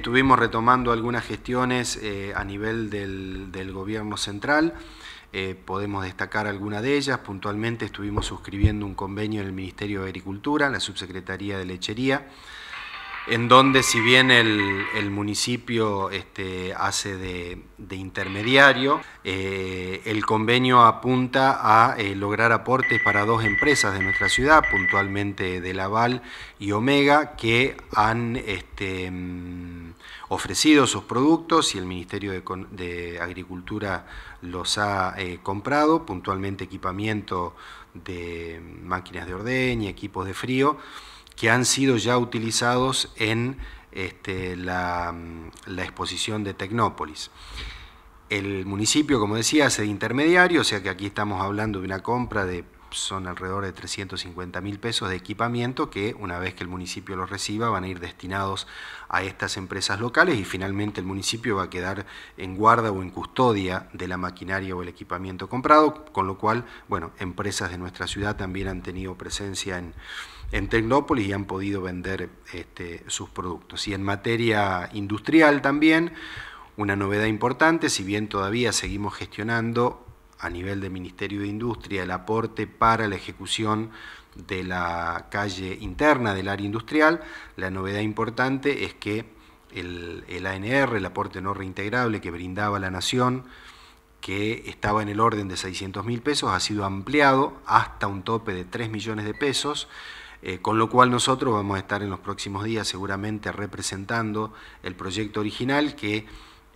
Estuvimos retomando algunas gestiones eh, a nivel del, gobierno central. Eh, podemos destacar alguna de ellas. Puntualmente estuvimos suscribiendo un convenio en el Ministerio de Agricultura, la Subsecretaría de Lechería, en donde si bien el, municipio este, hace de, intermediario, eh, el convenio apunta a eh, lograr aportes para dos empresas de nuestra ciudad, puntualmente de Laval y Omega, que han este, mm, ofrecido sus productos y el Ministerio de, Agricultura los ha eh, comprado, puntualmente equipamiento de máquinas de y equipos de frío que han sido ya utilizados en este, la, la, exposición de Tecnópolis. El municipio, como decía, hace de intermediario, o sea que aquí estamos hablando de una compra de son alrededor de 350 mil pesos de equipamiento que una vez que el municipio los reciba van a ir destinados a estas empresas locales y finalmente el municipio va a quedar en guarda o en custodia de la maquinaria o el equipamiento comprado, con lo cual, bueno, empresas de nuestra ciudad también han tenido presencia en, en Tecnópolis y han podido vender este, sus productos. Y en materia industrial también, una novedad importante, si bien todavía seguimos gestionando a nivel del Ministerio de Industria el aporte para la ejecución de la calle interna del área industrial. La novedad importante es que el, ANR, el aporte no reintegrable que brindaba la Nación, que estaba en el orden de 600 mil pesos, ha sido ampliado hasta un tope de 3 millones de pesos, eh, con lo cual nosotros vamos a estar en los próximos días seguramente representando el proyecto original que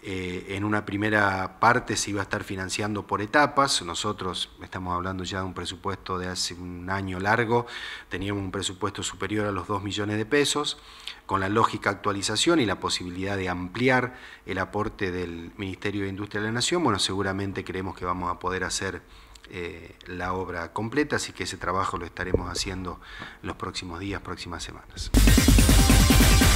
eh, en una primera parte se iba a estar financiando por etapas. Nosotros estamos hablando ya de un presupuesto de hace un año largo, teníamos un presupuesto superior a los 2 millones de pesos, con la lógica actualización y la posibilidad de ampliar el aporte del Ministerio de Industria de la Nación. Bueno, seguramente creemos que vamos a poder hacer eh, la obra completa, así que ese trabajo lo estaremos haciendo los próximos días, próximas semanas.